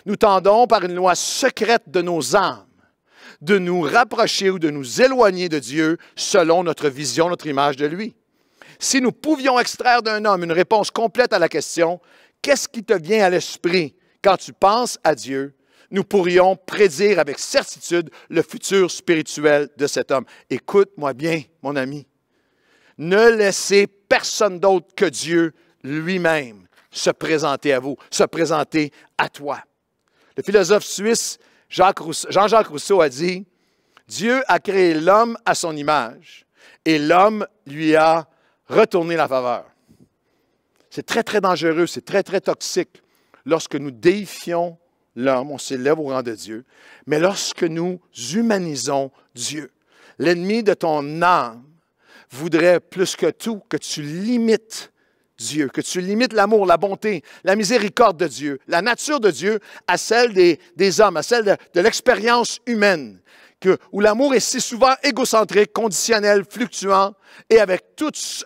Nous tendons par une loi secrète de nos âmes de nous rapprocher ou de nous éloigner de Dieu selon notre vision, notre image de lui. Si nous pouvions extraire d'un homme une réponse complète à la question, qu'est-ce qui te vient à l'esprit quand tu penses à Dieu, nous pourrions prédire avec certitude le futur spirituel de cet homme. Écoute-moi bien, mon ami. Ne laissez personne d'autre que Dieu lui-même se présenter à vous, se présenter à toi. Le philosophe suisse Jean-Jacques Rousseau a dit, Dieu a créé l'homme à son image et l'homme lui a retourné la faveur. C'est très, très dangereux, c'est très, très toxique. Lorsque nous déifions l'homme, on s'élève au rang de Dieu, mais lorsque nous humanisons Dieu, l'ennemi de ton âme voudrait plus que tout que tu limites Dieu, que tu limites l'amour, la bonté, la miséricorde de Dieu, la nature de Dieu à celle des, hommes, à celle de, l'expérience humaine, où l'amour est si souvent égocentrique, conditionnel, fluctuant et avec,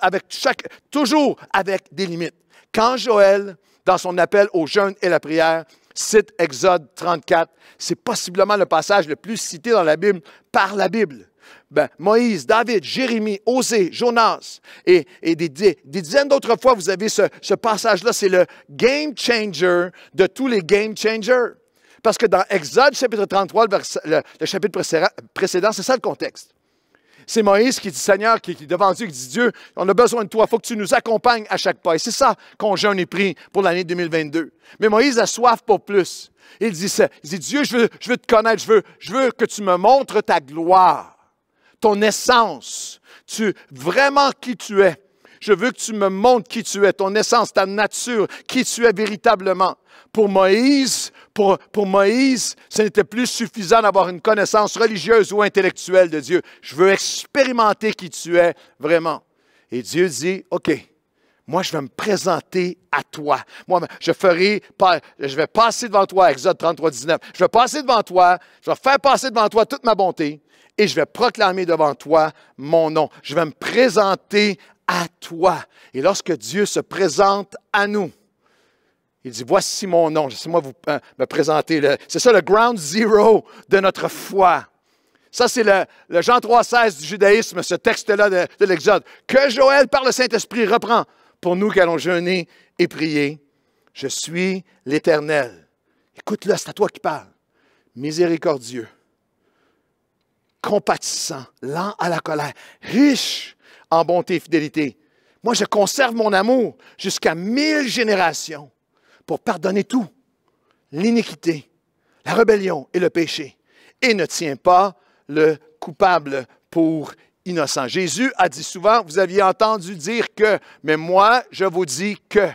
avec chaque, toujours avec des limites. Quand Joël, dans son appel au jeûne et la prière, cite Exode 34. C'est possiblement le passage le plus cité dans la Bible par la Bible. Ben, Moïse, David, Jérémie, Osée, Jonas et, des, dizaines d'autres fois, vous avez ce, passage-là. C'est le game changer de tous les game changers. Parce que dans Exode chapitre 33, le, le chapitre précédent, c'est ça le contexte. C'est Moïse qui dit Seigneur, qui, est devant Dieu, dit Dieu, on a besoin de toi, il faut que tu nous accompagnes à chaque pas. Et c'est ça qu'on jeûne et prie pour l'année 2022. Mais Moïse a soif pour plus. Il dit ça. Il dit Dieu, je veux, je veux te connaître, je veux, je veux que tu me montres ta gloire, ton essence, tu, vraiment qui tu es. Je veux que tu me montres qui tu es, ton essence, ta nature, qui tu es véritablement. Pour Moïse, pour, Moïse, ce n'était plus suffisant d'avoir une connaissance religieuse ou intellectuelle de Dieu. Je veux expérimenter qui tu es vraiment. Et Dieu dit, OK, moi, je vais me présenter à toi. Moi, je ferai, je vais passer devant toi, Exode 33, 19. Je vais passer devant toi, je vais faire passer devant toi toute ma bonté et je vais proclamer devant toi mon nom. Je vais me présenter à toi. Et lorsque Dieu se présente à nous, il dit, voici mon nom, laissez-moi vous, hein, me présenter. C'est ça le ground zero de notre foi. Ça, c'est le, Jean 3,16 du judaïsme, ce texte-là de, l'Exode, que Joël, par le Saint-Esprit, reprend pour nous qui allons jeûner et prier. Je suis l'Éternel. Écoute-le, c'est à toi qui parle. Miséricordieux, compatissant, lent à la colère, riche en bonté et fidélité. Moi, je conserve mon amour jusqu'à mille générations pour pardonner tout, l'iniquité, la rébellion et le péché, et ne tient pas le coupable pour innocent. Jésus a dit souvent, vous aviez entendu dire que, mais moi, je vous dis que.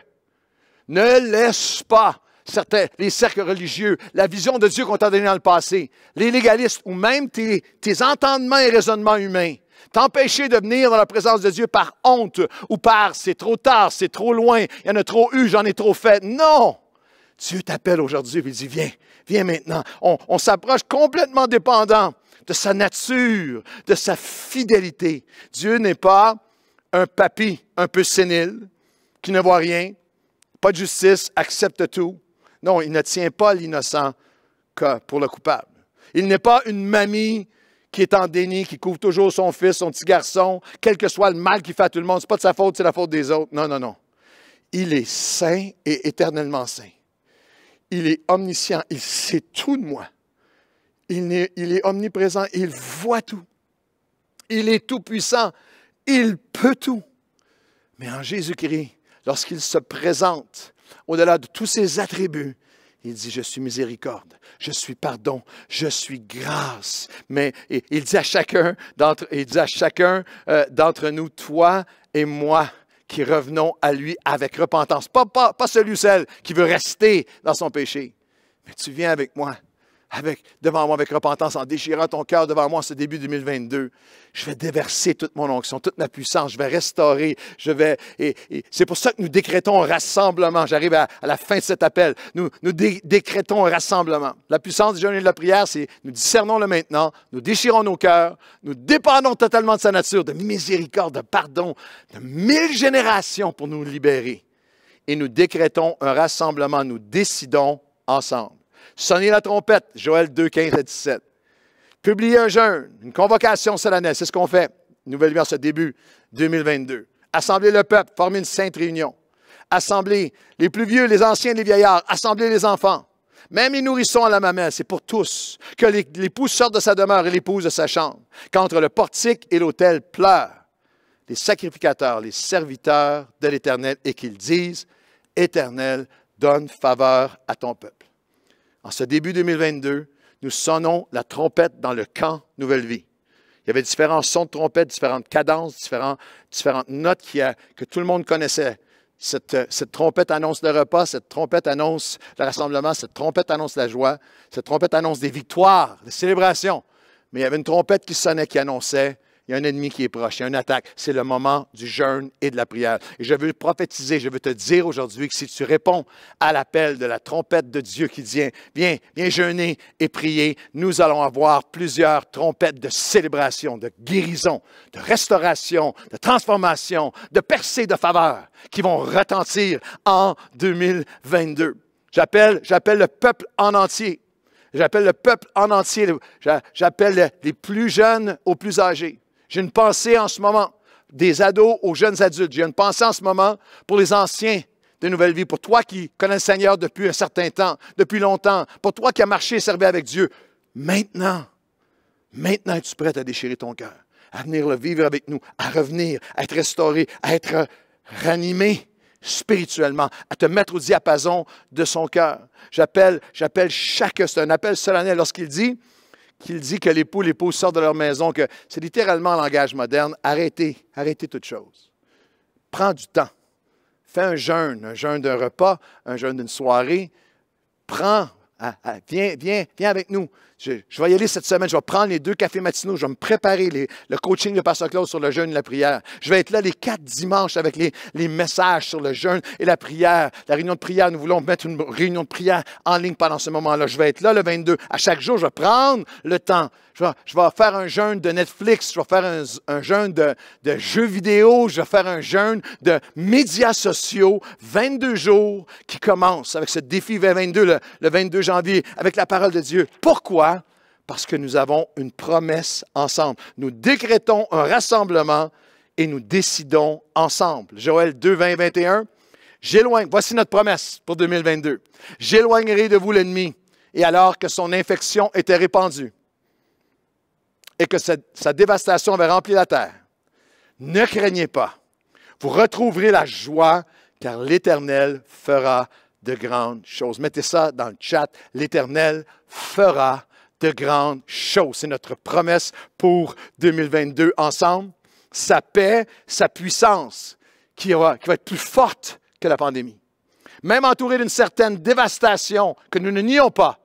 Ne laisse pas certains, les cercles religieux, la vision de Dieu qu'on t'a donnée dans le passé, les légalistes ou même tes, tes entendements et raisonnements humains T'empêcher de venir dans la présence de Dieu par honte ou par c'est trop tard, c'est trop loin, il y en a trop eu, j'en ai trop fait. Non! Dieu t'appelle aujourd'hui et il dit Viens, viens maintenant. On, s'approche complètement dépendant de sa nature, de sa fidélité. Dieu n'est pas un papy un peu sénile qui ne voit rien, pas de justice, accepte tout. Non, il ne tient pas l'innocent pour le coupable. Il n'est pas une mamie qui est en déni, qui couvre toujours son fils, son petit garçon, quel que soit le mal qu'il fait à tout le monde, c'est pas de sa faute, c'est la faute des autres. Non, non, non. Il est saint et éternellement saint. Il est omniscient, il sait tout de moi. Il il est omniprésent, il voit tout. Il est tout-puissant, il peut tout. Mais en Jésus-Christ, lorsqu'il se présente, au-delà de tous ses attributs, il dit, je suis miséricorde, je suis pardon, je suis grâce. Mais il dit à chacun d'entre, il dit à chacun euh, d'entre nous, toi et moi, qui revenons à lui avec repentance. Pas, pas, pas celui, celle qui veut rester dans son péché. Mais tu viens avec moi devant moi avec repentance, en déchirant ton cœur devant moi ce début 2022. Je vais déverser toute mon onction, toute ma puissance. Je vais restaurer. Je vais. Et, c'est pour ça que nous décrétons un rassemblement. J'arrive à, la fin de cet appel. Nous, décrétons un rassemblement. La puissance du jeûne et de la prière, c'est nous discernons le maintenant, nous déchirons nos cœurs, nous dépendons totalement de sa nature, de miséricorde, de pardon, de mille générations pour nous libérer. Et nous décrétons un rassemblement. Nous décidons ensemble. Sonnez la trompette, Joël 2, 15 à 17. Publiez un jeûne, une convocation solennelle, c'est ce qu'on fait. Nouvelle Lumière ce début 2022. Assemblez le peuple, formez une sainte réunion. Assemblez les plus vieux, les anciens, les vieillards. Assemblez les enfants. Même les nourrissons à la mamelle, c'est pour tous. Que l'épouse sorte de sa demeure et l'épouse de sa chambre. Qu'entre le portique et l'autel pleurent les sacrificateurs, les serviteurs de l'Éternel et qu'ils disent, Éternel, donne faveur à ton peuple en ce début 2022, nous sonnons la trompette dans le camp Nouvelle Vie. Il y avait différents sons de trompette, différentes cadences, différentes notes que tout le monde connaissait. Cette, euh, cette, trompette annonce le repas, cette trompette annonce le rassemblement, cette trompette annonce la joie, cette trompette annonce des victoires, des célébrations. Mais il y avait une trompette qui sonnait qui annonçait il y a un ennemi qui est proche, il y a une attaque. C'est le moment du jeûne et de la prière. Et je veux prophétiser, je veux te dire aujourd'hui que si tu réponds à l'appel de la trompette de Dieu qui vient, Viens, viens jeûner et prier, nous allons avoir plusieurs trompettes de célébration, de guérison, de restauration, de transformation, de percées de faveur qui vont retentir en 2022. J'appelle, j'appelle le peuple en entier. J'appelle le peuple en entier. J'appelle les plus jeunes aux plus âgés. J'ai une pensée en ce moment des ados aux jeunes adultes. J'ai une pensée en ce moment pour les anciens de Nouvelle Vie, pour toi qui connais le Seigneur depuis un certain temps, depuis longtemps, pour toi qui as marché et servi avec Dieu. Maintenant, maintenant es-tu prêt à déchirer ton cœur, à venir le vivre avec nous, à revenir, à être restauré, à être ranimé spirituellement, à te mettre au diapason de son cœur. J'appelle, j'appelle chaque, c'est un appel solennel lorsqu'il dit, qu'il dit que l'époux, l'épouse sortent de leur maison, que c'est littéralement un langage moderne. Arrêtez, arrêtez toute chose. Prends du temps. Fais un jeûne, un jeûne d'un repas, un jeûne d'une soirée. Prends, ah, ah, viens, viens, viens avec nous. Je, vais y aller cette semaine. Je vais prendre les deux cafés matinaux. Je vais me préparer le coaching de Pasteur Claude sur le jeûne et la prière. Je vais être là les quatre dimanches avec les, messages sur le jeûne et la prière. La réunion de prière, nous voulons mettre une réunion de prière en ligne pendant ce moment-là. Je vais être là le 22. À chaque jour, je vais prendre le temps. Je vais, faire un jeûne de Netflix. Je vais faire un, jeûne de, jeux vidéo. Je vais faire un jeûne de médias sociaux. 22 jours qui commencent avec ce défi 22, le 22 janvier, avec la parole de Dieu. Pourquoi? parce que nous avons une promesse ensemble. Nous décrétons un rassemblement et nous décidons ensemble. Joël 2, 20, 21. J'éloigne, voici notre promesse pour 2022. J'éloignerai de vous l'ennemi, et alors que son infection était répandue et que sa, sa dévastation avait rempli la terre, ne craignez pas, vous retrouverez la joie, car l'Éternel fera de grandes choses. Mettez ça dans le chat, l'Éternel fera de grandes choses. C'est notre promesse pour 2022 ensemble. Sa paix, sa puissance qui va, qui va être plus forte que la pandémie. Même entouré d'une certaine dévastation que nous ne nions pas,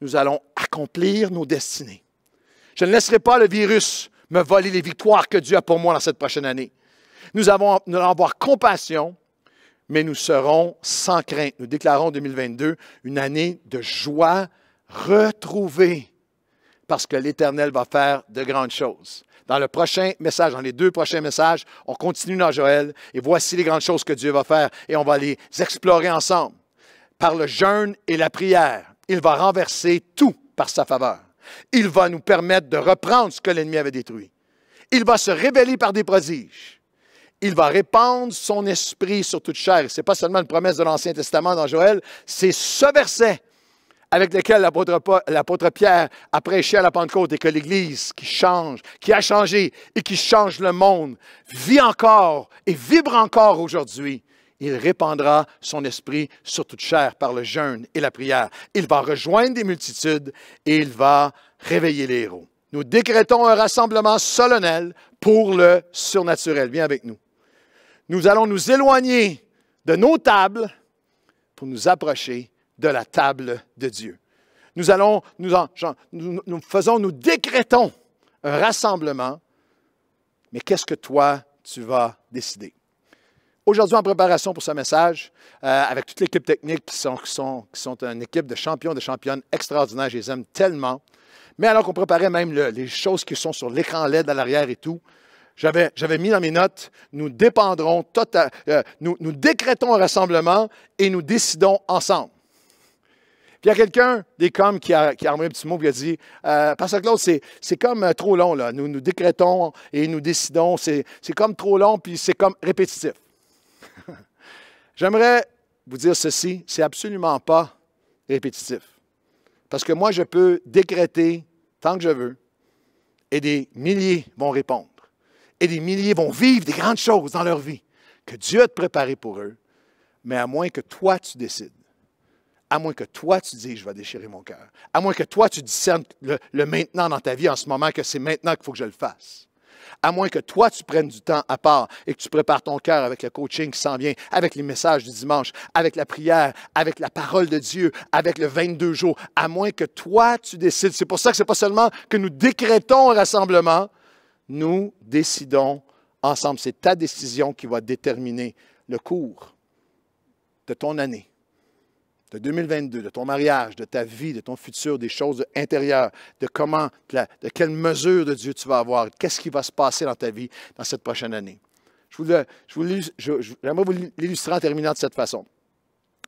nous allons accomplir nos destinées. Je ne laisserai pas le virus me voler les victoires que Dieu a pour moi dans cette prochaine année. Nous, avons, nous allons avoir compassion, mais nous serons sans crainte. Nous déclarons 2022 une année de joie, retrouver, parce que l'Éternel va faire de grandes choses. Dans le prochain message, dans les deux prochains messages, on continue dans Joël et voici les grandes choses que Dieu va faire et on va les explorer ensemble. Par le jeûne et la prière, il va renverser tout par sa faveur. Il va nous permettre de reprendre ce que l'ennemi avait détruit. Il va se révéler par des prodiges. Il va répandre son esprit sur toute chair. Ce n'est pas seulement une promesse de l'Ancien Testament dans Joël, c'est ce verset avec lequel l'apôtre Pierre a prêché à la Pentecôte et que l'Église qui change, qui a changé et qui change le monde, vit encore et vibre encore aujourd'hui. Il répandra son esprit sur toute chair par le jeûne et la prière. Il va rejoindre des multitudes et il va réveiller les héros. Nous décrétons un rassemblement solennel pour le surnaturel. Viens avec nous. Nous allons nous éloigner de nos tables pour nous approcher de la table de Dieu. Nous allons, nous, nous, faisons, nous décrétons un rassemblement, mais qu'est-ce que toi, tu vas décider? Aujourd'hui, en préparation pour ce message, euh, avec toute l'équipe technique qui sont, une équipe de champions, de championnes extraordinaires, je les aime tellement. Mais alors qu'on préparait même les choses qui sont sur l'écran LED à l'arrière et tout, j'avais, mis dans mes notes, nous dépendrons tota, euh, nous, nous décrétons un rassemblement et nous décidons ensemble. Puis il y a quelqu'un des coms qui a, qui un petit mot et a dit euh, Pasteur Claude, c'est comme euh, trop long, là. Nous nous décrétons et nous décidons. C'est comme trop long, puis c'est comme répétitif. J'aimerais vous dire ceci c'est absolument pas répétitif. Parce que moi, je peux décréter tant que je veux, et des milliers vont répondre. Et des milliers vont vivre des grandes choses dans leur vie que Dieu a préparées pour eux, mais à moins que toi, tu décides à moins que toi, tu dises, je vais déchirer mon cœur. À moins que toi, tu discernes le, le maintenant dans ta vie en ce moment, que c'est maintenant qu'il faut que je le fasse. À moins que toi, tu prennes du temps à part et que tu prépares ton cœur avec le coaching qui s'en vient, avec les messages du dimanche, avec la prière, avec la parole de Dieu, avec le 22 jours. À moins que toi, tu décides. C'est pour ça que ce n'est pas seulement que nous décrétons un rassemblement, nous décidons ensemble. C'est ta décision qui va déterminer le cours de ton année de 2022, de ton mariage, de ta vie, de ton futur, des choses intérieures, de comment, de, quelle mesure de Dieu tu vas avoir, qu'est-ce qui va se passer dans ta vie dans cette prochaine année. Je vous je j'aimerais vous l'illustrer en terminant de cette façon.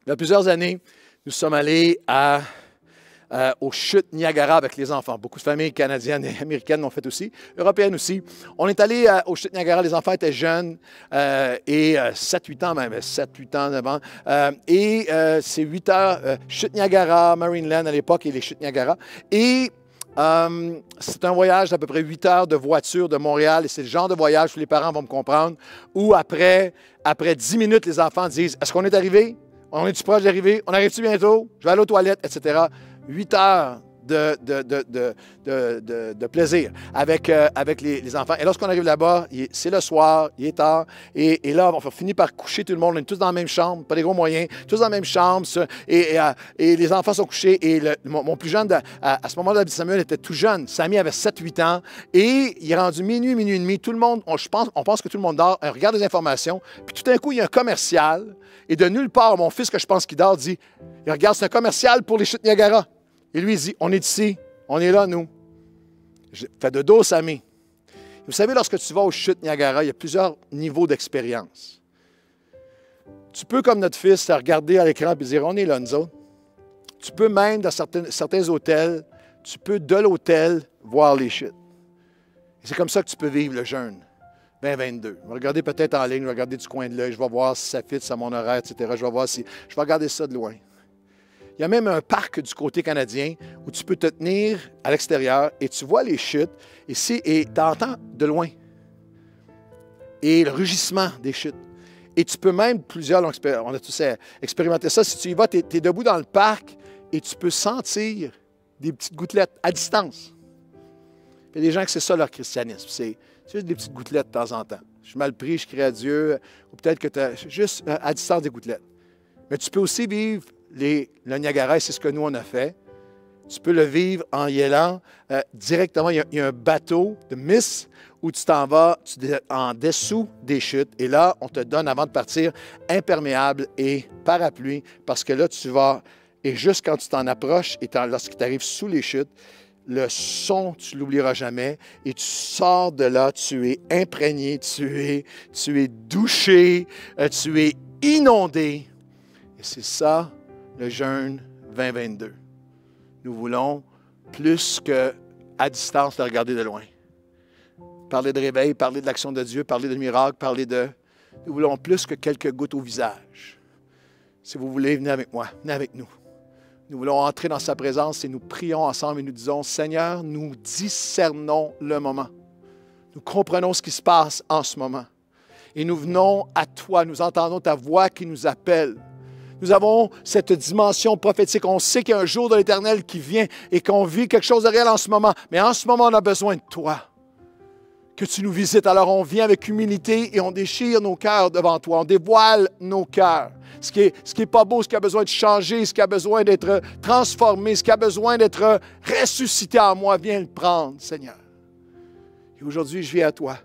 Il y a plusieurs années, nous sommes allés à au euh, aux Niagara avec les enfants. Beaucoup de familles canadiennes et américaines l'ont fait aussi, européennes aussi. On est allé euh, au Chute Niagara, les enfants étaient jeunes euh, et 7-8 ans même, 7-8 ans avant. et c'est 8 heures, Chute Niagara, Marineland à l'époque et les chutes Niagara. Et c'est un voyage d'à peu près 8 heures de voiture de Montréal et c'est le genre de voyage où les parents vont me comprendre, où après, après 10 minutes, les enfants disent Est-ce qu'on est arrivé On est du proche d'arriver On arrive-tu bientôt Je vais aller aux toilettes, etc. 8 heures de, de, de, de plaisir avec, euh, avec les, enfants. Et lorsqu'on arrive là-bas, c'est le soir, il est tard, et, et, là, on finit par coucher tout le monde. On est tous dans la même chambre, pas des gros moyens, tous dans la même chambre, et, euh, et, les enfants sont couchés. Et mon, plus jeune, à, ce moment-là, Samuel était tout jeune. Samy avait 7-8 ans, et il est rendu minuit, minuit et demi. Tout le monde, on, je pense, on pense que tout le monde dort, on regarde les informations, puis tout d'un coup, il y a un commercial, et de nulle part, mon fils que je pense qu'il dort dit, il regarde, c'est un commercial pour les chutes Niagara. Et lui, il dit, on est ici, on est là, nous. Je fais de dos, Samy. Vous savez, lorsque tu vas aux chutes Niagara, il y a plusieurs niveaux d'expérience. Tu peux, comme notre fils, regarder à l'écran et dire, on est là, nous autres. Tu peux même, dans certains, hôtels, tu peux, de l'hôtel, voir les chutes. C'est comme ça que tu peux vivre le jeûne. 2022. Je vais regarder peut-être en ligne, je vais regarder du coin de l'œil, je vais voir si ça fit, ça mon horaire, etc. Je vais voir si. Je vais regarder ça de loin. Il y a même un parc du côté canadien où tu peux te tenir à l'extérieur et tu vois les chutes ici et tu entends de loin et le rugissement des chutes. Et tu peux même, plusieurs on a tous euh, expérimenté ça, si tu y vas, tu es, debout dans le parc et tu peux sentir des petites gouttelettes à distance. Il y a des gens que c'est ça leur christianisme, c'est juste des petites gouttelettes de temps en temps. Je suis mal pris, je crie à Dieu, ou peut-être que tu as juste euh, à distance des gouttelettes. Mais tu peux aussi vivre le Niagara, c'est ce que nous, on a fait. Tu peux le vivre en y allant euh, directement. Il y, a, un bateau de Miss où tu t'en vas en dessous des chutes. Et là, on te donne, avant de partir, imperméable et parapluie parce que là, tu vas... Et juste quand tu t'en approches et lorsque tu arrives sous les chutes, le son, tu l'oublieras jamais. Et tu sors de là, tu es imprégné, tu es, tu es douché, euh, tu es inondé. Et c'est ça le jeûne 2022. Nous voulons plus que à distance de regarder de loin. Parler de réveil, parler de l'action de Dieu, parler de miracles, parler de... Nous voulons plus que quelques gouttes au visage. Si vous voulez, venez avec moi, venez avec nous. Nous voulons entrer dans sa présence et nous prions ensemble et nous disons, Seigneur, nous discernons le moment. Nous comprenons ce qui se passe en ce moment. Et nous venons à toi, nous entendons ta voix qui nous appelle. Nous avons cette dimension prophétique. On sait qu'il y a un jour de l'Éternel qui vient et qu'on vit quelque chose de réel en ce moment. Mais en ce moment, on a besoin de toi. Que tu nous visites. Alors on vient avec humilité et on déchire nos cœurs devant toi. On dévoile nos cœurs. Ce qui n'est pas beau, ce qui a besoin de changer, ce qui a besoin d'être transformé, ce qui a besoin d'être ressuscité en moi, viens le prendre, Seigneur. Et aujourd'hui, je viens à toi.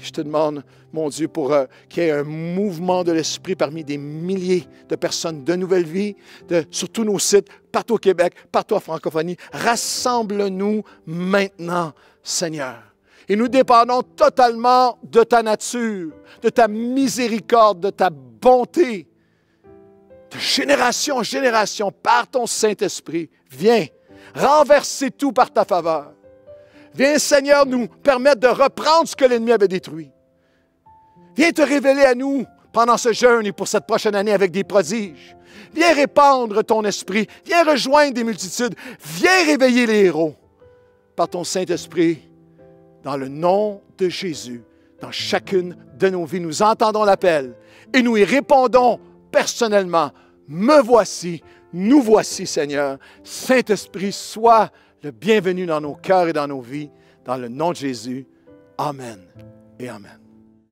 Je te demande, mon Dieu, pour euh, qu'il y ait un mouvement de l'esprit parmi des milliers de personnes de Nouvelle Vie, de, sur tous nos sites, partout au Québec, partout en francophonie. Rassemble-nous maintenant, Seigneur. Et nous dépendons totalement de ta nature, de ta miséricorde, de ta bonté. De génération en génération, par ton Saint-Esprit, viens renverser tout par ta faveur. Viens, Seigneur, nous permettre de reprendre ce que l'ennemi avait détruit. Viens te révéler à nous pendant ce jeûne et pour cette prochaine année avec des prodiges. Viens répandre ton esprit. Viens rejoindre des multitudes. Viens réveiller les héros par ton Saint-Esprit dans le nom de Jésus. Dans chacune de nos vies, nous entendons l'appel et nous y répondons personnellement. Me voici, nous voici, Seigneur. Saint-Esprit, sois le bienvenu dans nos cœurs et dans nos vies. Dans le nom de Jésus. Amen et Amen.